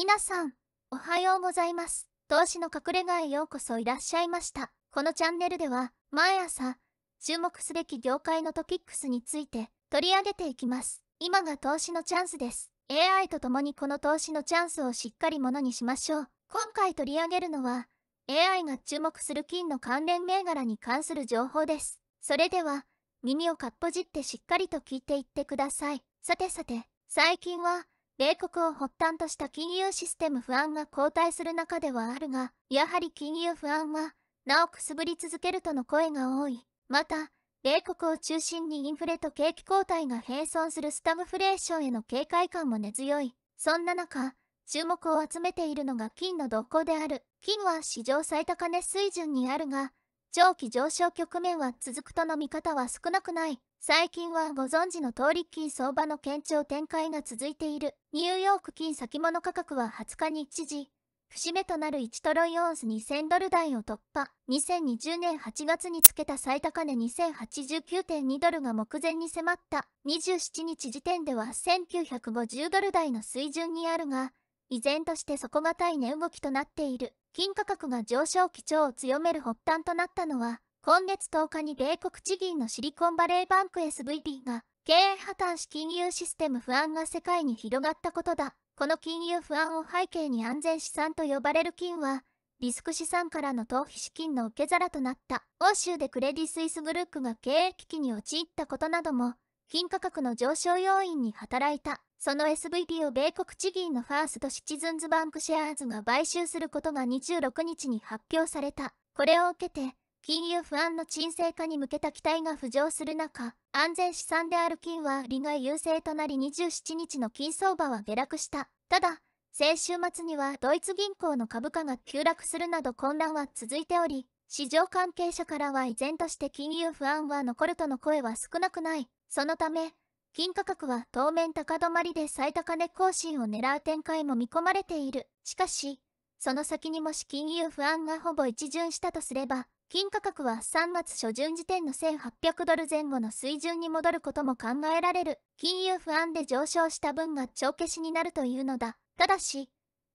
皆さん、おはようございます。投資の隠れ家へようこそいらっしゃいました。このチャンネルでは、毎朝、注目すべき業界のトピックスについて取り上げていきます。今が投資のチャンスです。AI と共にこの投資のチャンスをしっかりものにしましょう。今回取り上げるのは、AI が注目する金の関連銘柄に関する情報です。それでは、耳をかっぽじってしっかりと聞いていってください。さてさて、最近は、米国を発端とした金融システム不安が後退する中ではあるが、やはり金融不安は、なおくすぶり続けるとの声が多い。また、米国を中心にインフレと景気後退が並存するスタムフレーションへの警戒感も根強い。そんな中、注目を集めているのが金の動向である。金は史上最高値水準にあるが、長期上昇局面は続くとの見方は少なくない。最近はご存知の通り金相場の堅調展開が続いているニューヨーク金先物価格は20日に一時節目となる1トロイオンス2000ドル台を突破2020年8月につけた最高値2089.2ドルが目前に迫った27日時点では1950ドル台の水準にあるが依然として底堅い値動きとなっている金価格が上昇基調を強める発端となったのは今月10日に米国地銀のシリコンバレーバンク s v p が経営破綻し金融システム不安が世界に広がったことだ。この金融不安を背景に安全資産と呼ばれる金は、リスク資産からの逃避資金の受け皿となった。欧州でクレディ・スイスグループが経営危機に陥ったことなども、金価格の上昇要因に働いた。その SVP を米国地銀のファーストシチズンズバンクシェアーズが買収することが26日に発表された。これを受けて、金融不安の沈静化に向けた期待が浮上する中、安全資産である金は利害優勢となり27日の金相場は下落した。ただ、先週末にはドイツ銀行の株価が急落するなど混乱は続いており、市場関係者からは依然として金融不安は残るとの声は少なくない。そのため、金価格は当面高止まりで最高値更新を狙う展開も見込まれている。しかし、その先にもし金融不安がほぼ一巡したとすれば、金価格は3月初旬時点の1800ドル前後の水準に戻ることも考えられる。金融不安で上昇した分が帳消しになるというのだ。ただし、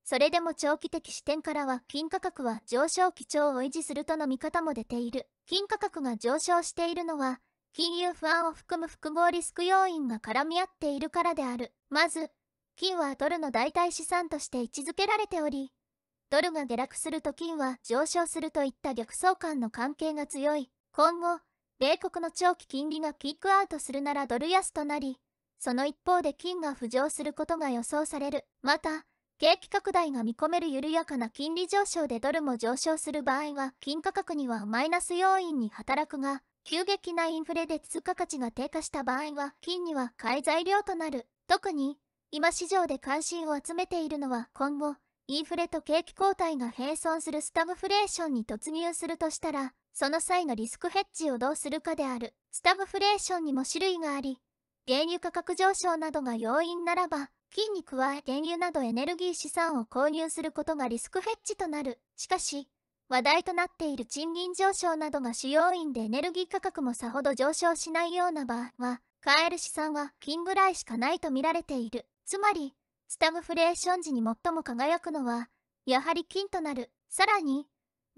それでも長期的視点からは金価格は上昇基調を維持するとの見方も出ている。金価格が上昇しているのは、金融不安を含む複合リスク要因が絡み合っているからである。まず、金はドルの代替資産として位置づけられており、ドルが下落すると金は上昇するといった逆相関の関係が強い。今後、米国の長期金利がキークアウトするならドル安となり、その一方で金が浮上することが予想される。また、景気拡大が見込める緩やかな金利上昇でドルも上昇する場合は、金価格にはマイナス要因に働くが、急激なインフレで通貨価値が低下した場合は、金には買い材料となる。特に、今市場で関心を集めているのは今後、インフレと景気後退が並存するスタグフレーションに突入するとしたら、その際のリスクヘッジをどうするかである。スタグフレーションにも種類があり、原油価格上昇などが要因ならば、金に加え原油などエネルギー資産を購入することがリスクヘッジとなる。しかし、話題となっている賃金上昇などが主要因でエネルギー価格もさほど上昇しないような場合は、買える資産は金ぐらいしかないと見られている。つまり、スタグフレーション時に最も輝くのは、やはり金となる。さらに、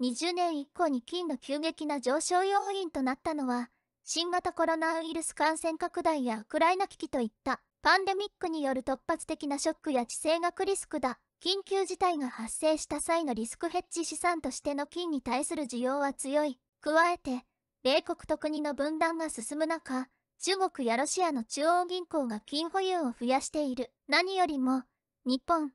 20年以降に金の急激な上昇要因となったのは、新型コロナウイルス感染拡大やウクライナ危機といったパンデミックによる突発的なショックや地政学リスクだ。緊急事態が発生した際のリスクヘッジ資産としての金に対する需要は強い。加えて、米国と国の分断が進む中、中国やロシアの中央銀行が金保有を増やしている。何よりも、日本、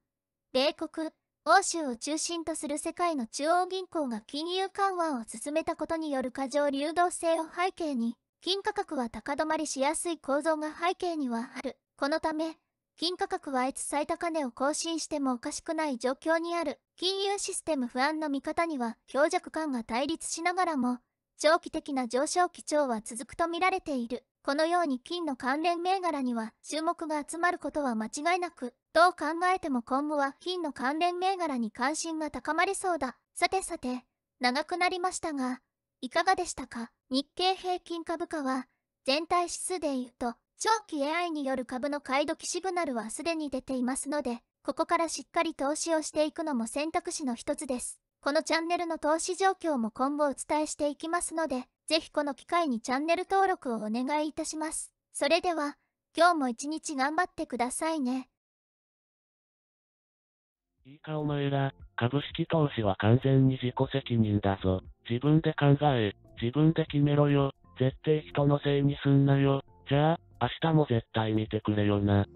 米国、欧州を中心とする世界の中央銀行が金融緩和を進めたことによる過剰流動性を背景に、金価格は高止まりしやすい構造が背景にはある。このため、金価格はいつ最高値を更新してもおかしくない状況にある。金融システム不安の見方には強弱感が対立しながらも、長期的な上昇基調は続くとみられている。このように金の関連銘柄には注目が集まることは間違いなく、どう考えても今後は金の関連銘柄に関心が高まりそうだ。さてさて、長くなりましたが、いかがでしたか日経平均株価は、全体指数で言うと、長期 AI による株の買い時シグナルはすでに出ていますので、ここからしっかり投資をしていくのも選択肢の一つです。このチャンネルの投資状況も今後お伝えしていきますので、ぜひこの機会にチャンネル登録をお願いいたします。それでは、今日も一日頑張ってくださいね。いいかお前ら、株式投資は完全に自己責任だぞ。自分で考え、自分で決めろよ。絶対人のせいにすんなよ。じゃあ、明日も絶対見てくれよな。